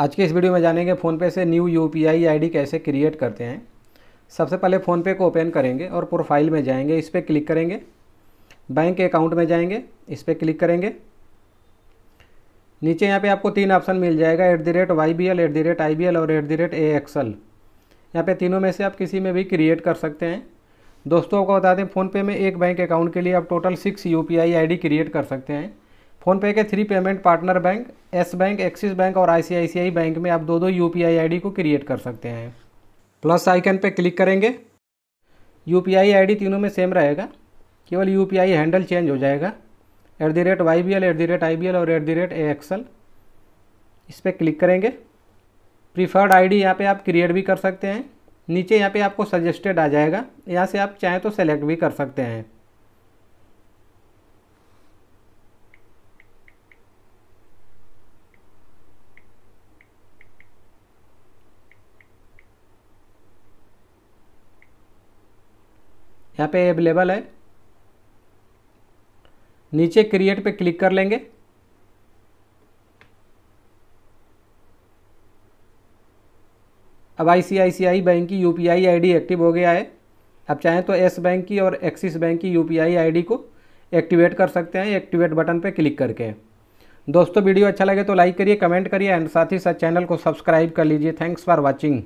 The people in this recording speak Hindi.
आज के इस वीडियो में जानेंगे फ़ोनपे से new U P I I D कैसे क्रिएट करते हैं सबसे पहले फ़ोनपे को ओपन करेंगे और प्रोफाइल में जाएंगे इस पर क्लिक करेंगे बैंक अकाउंट में जाएंगे इस पर क्लिक करेंगे नीचे यहाँ पे आपको तीन ऑप्शन मिल जाएगा at the rate Y B L at the rate I B L और at the rate A XL यहाँ पर तीनों में से आप किसी में भी क्रिएट कर सकते हैं दोस्तों को बता दें फ़ोनपे में एक बैंक अकाउंट के लिए आप total six U P I I D create कर सकते हैं फ़ोनपे के three payment partner bank yes bank axis bank और आईसीआईसीआई बैंक में आप दो दो यू पी को क्रिएट कर सकते हैं प्लस आइकन पर क्लिक करेंगे यू पी तीनों में सेम रहेगा केवल यू हैंडल चेंज हो जाएगा at the rate Y B L at the rate I B L और at the rate A XL इस पर क्लिक करेंगे प्रीफर्ड आईडी यहाँ पर आप क्रिएट भी कर सकते हैं नीचे यहाँ पे आपको सजेस्टेड आ जाएगा यहाँ से आप चाहें तो सेलेक्ट भी कर सकते हैं यहाँ पे अवेलेबल है नीचे क्रिएट पे क्लिक कर लेंगे अब आईसीआईसीआई बैंक की यूपीआई आईडी एक्टिव हो गया है आप चाहें तो एस बैंक की और एक्सिस बैंक की यूपीआई आईडी को एक्टिवेट कर सकते हैं एक्टिवेट बटन पर क्लिक करके दोस्तों वीडियो अच्छा लगे तो लाइक करिए कमेंट करिए एंड साथ ही साथ चैनल को सब्सक्राइब कर लीजिए थैंक्स फॉर वॉचिंग